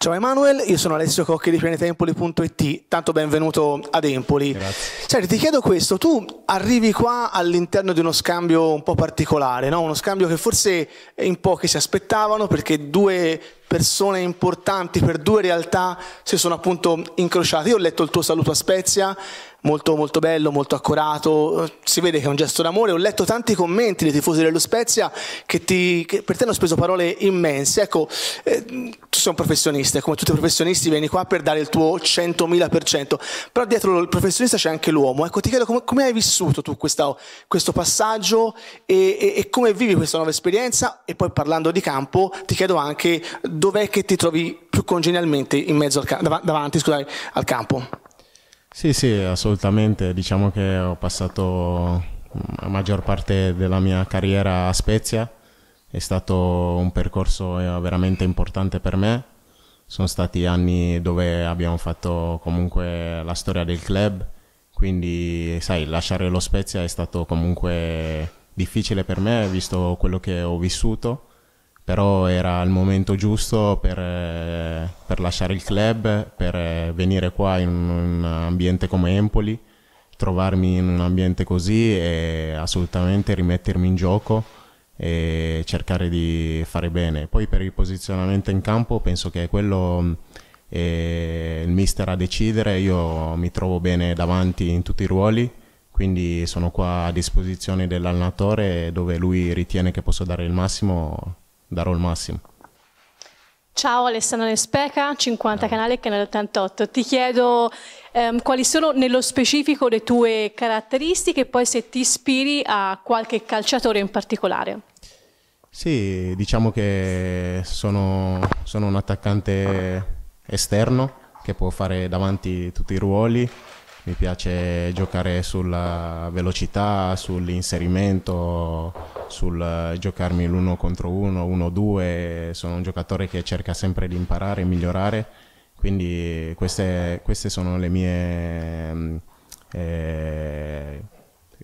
Ciao Emanuele, io sono Alessio Cocchi di pianetempoli.it, tanto benvenuto ad Empoli. Grazie. Senti, ti chiedo questo, tu arrivi qua all'interno di uno scambio un po' particolare, no? uno scambio che forse in pochi si aspettavano perché due persone importanti per due realtà si sono appunto incrociate. Io ho letto il tuo saluto a Spezia molto, molto bello, molto accurato, si vede che è un gesto d'amore, ho letto tanti commenti dei tifosi dello Spezia che, ti, che per te hanno speso parole immense, ecco, eh, tu sei un professionista, e come tutti i professionisti vieni qua per dare il tuo 100.000%, però dietro il professionista c'è anche l'uomo, ecco, ti chiedo come, come hai vissuto tu questa, questo passaggio e, e, e come vivi questa nuova esperienza e poi parlando di campo ti chiedo anche dov'è che ti trovi più congenialmente in mezzo al, davanti scusate, al campo. Sì, sì, assolutamente. Diciamo che ho passato la maggior parte della mia carriera a Spezia. È stato un percorso eh, veramente importante per me. Sono stati anni dove abbiamo fatto comunque la storia del club, quindi sai, lasciare lo Spezia è stato comunque difficile per me, visto quello che ho vissuto, però era il momento giusto per eh, per lasciare il club, per eh, venire qua in un ambiente come Empoli, trovarmi in un ambiente così e assolutamente rimettermi in gioco e cercare di fare bene. Poi per il posizionamento in campo penso che quello mm, è il mister a decidere, io mi trovo bene davanti in tutti i ruoli quindi sono qua a disposizione dell'allenatore dove lui ritiene che posso dare il massimo, darò il massimo. Ciao Alessandra Nespeca, 50 Canale, Canale 88. Ti chiedo ehm, quali sono nello specifico le tue caratteristiche e poi se ti ispiri a qualche calciatore in particolare. Sì, diciamo che sono, sono un attaccante esterno che può fare davanti tutti i ruoli, mi piace giocare sulla velocità, sull'inserimento, sul eh, giocarmi l'uno contro uno, uno due, sono un giocatore che cerca sempre di imparare e migliorare, quindi queste, queste sono le mie mm, eh,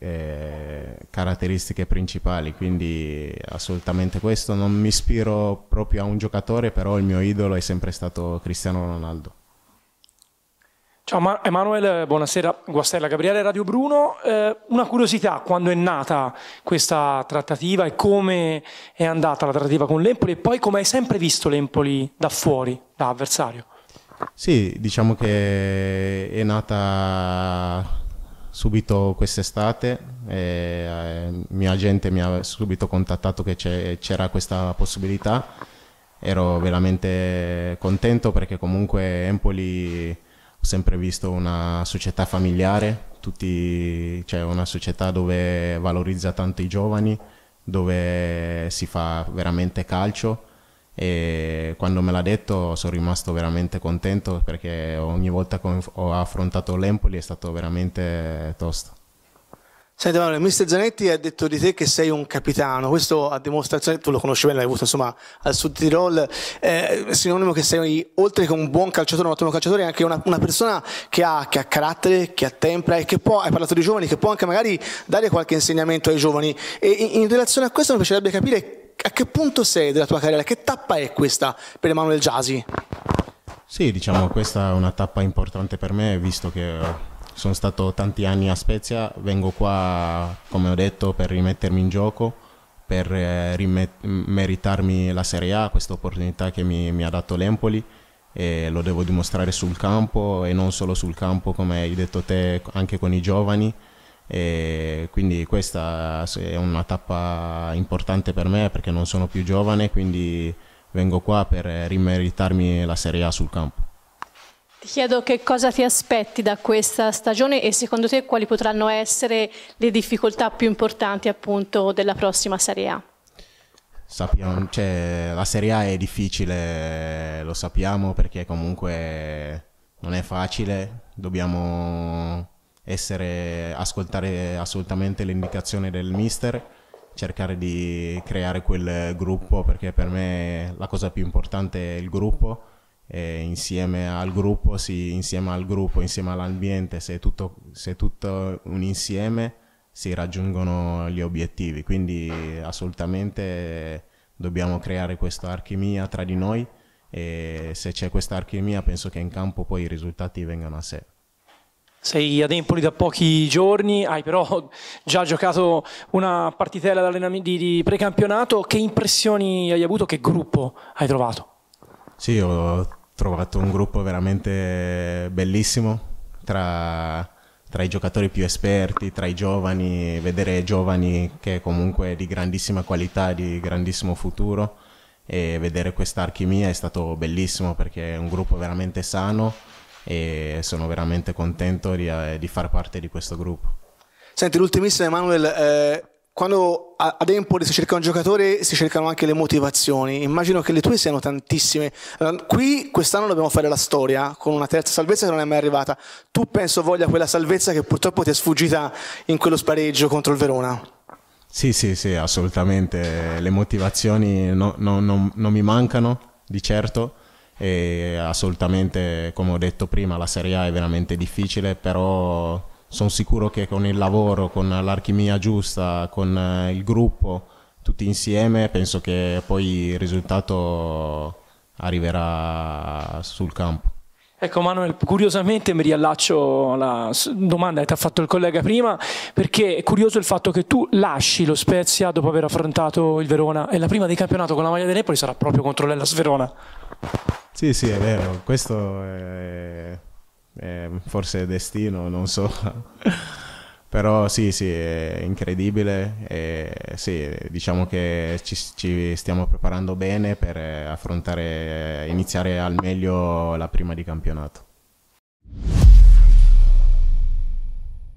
eh, caratteristiche principali, quindi assolutamente questo, non mi ispiro proprio a un giocatore, però il mio idolo è sempre stato Cristiano Ronaldo. Ciao Emanuele, buonasera, Guastella Gabriele, Radio Bruno. Eh, una curiosità, quando è nata questa trattativa e come è andata la trattativa con l'Empoli e poi come hai sempre visto l'Empoli da fuori, da avversario? Sì, diciamo che è nata subito quest'estate, eh, mio agente mi ha subito contattato che c'era questa possibilità, ero veramente contento perché comunque Empoli ho sempre visto una società familiare, tutti, cioè una società dove valorizza tanto i giovani, dove si fa veramente calcio e quando me l'ha detto sono rimasto veramente contento perché ogni volta che ho affrontato l'Empoli è stato veramente tosto. Senti Manuel, mister Zanetti ha detto di te che sei un capitano, questo a dimostrazione, tu lo conosci bene, l'hai avuto insomma al Sud Tirol, eh, sinonimo che sei oltre che un buon calciatore, un ottimo calciatore, anche una, una persona che ha, che ha, carattere, che ha tempra e che può, hai parlato di giovani, che può anche magari dare qualche insegnamento ai giovani e in, in relazione a questo mi piacerebbe capire a che punto sei della tua carriera, che tappa è questa per Emanuele Giasi? Sì, diciamo questa è una tappa importante per me visto che sono stato tanti anni a Spezia, vengo qua come ho detto per rimettermi in gioco, per eh, rimet- meritarmi la Serie A, questa opportunità che mi, mi, ha dato l'Empoli e lo devo dimostrare sul campo e non solo sul campo come hai detto te anche con i giovani. E quindi questa è una tappa importante per me perché non sono più giovane, quindi vengo qua per eh, rimeritarmi la Serie A sul campo. Ti chiedo che cosa ti aspetti da questa stagione e secondo te quali potranno essere le difficoltà più importanti appunto della prossima Serie A? Sappiamo, cioè, la Serie A è difficile, lo sappiamo perché comunque non è facile, dobbiamo essere, ascoltare assolutamente l'indicazione del mister, cercare di creare quel gruppo perché per me la cosa più importante è il gruppo eh, insieme al gruppo, si, insieme al gruppo, insieme all'ambiente, se è tutto, se è tutto un insieme si raggiungono gli obiettivi. Quindi assolutamente dobbiamo creare questa archimia tra di noi e se c'è questa archimia penso che in campo poi i risultati vengano a sé. Sei ad Empoli da pochi giorni, hai però già giocato una partitella di, di precampionato. Che impressioni hai avuto? Che gruppo hai trovato? Sì, ho trovato un gruppo veramente bellissimo tra, tra i giocatori più esperti, tra i giovani, vedere giovani che comunque di grandissima qualità, di grandissimo futuro e vedere questa archimia è stato bellissimo perché è un gruppo veramente sano e sono veramente contento di, eh, di far parte di questo gruppo. Senti, l'ultimissima Emanuele, eh, quando ad Empoli si cerca un giocatore si cercano anche le motivazioni immagino che le tue siano tantissime qui quest'anno dobbiamo fare la storia con una terza salvezza che non è mai arrivata tu penso voglia quella salvezza che purtroppo ti è sfuggita in quello spareggio contro il Verona sì sì sì assolutamente le motivazioni no, no, no, non mi mancano di certo e assolutamente come ho detto prima la Serie A è veramente difficile però sono sicuro che con il lavoro, con l'archimia giusta, con eh, il gruppo, tutti insieme, penso che poi il risultato arriverà sul campo. Ecco Manuel, curiosamente mi riallaccio alla domanda che ti ha fatto il collega prima, perché è curioso il fatto che tu lasci lo Spezia dopo aver affrontato il Verona e la prima di campionato con la maglia di Napoli sarà proprio contro l'Ellas Verona. Sì, sì, è vero, questo è eh, forse destino, non so. Però sì, sì, è incredibile. E, sì, diciamo che ci, ci, stiamo preparando bene per eh, affrontare, iniziare al meglio la prima di campionato.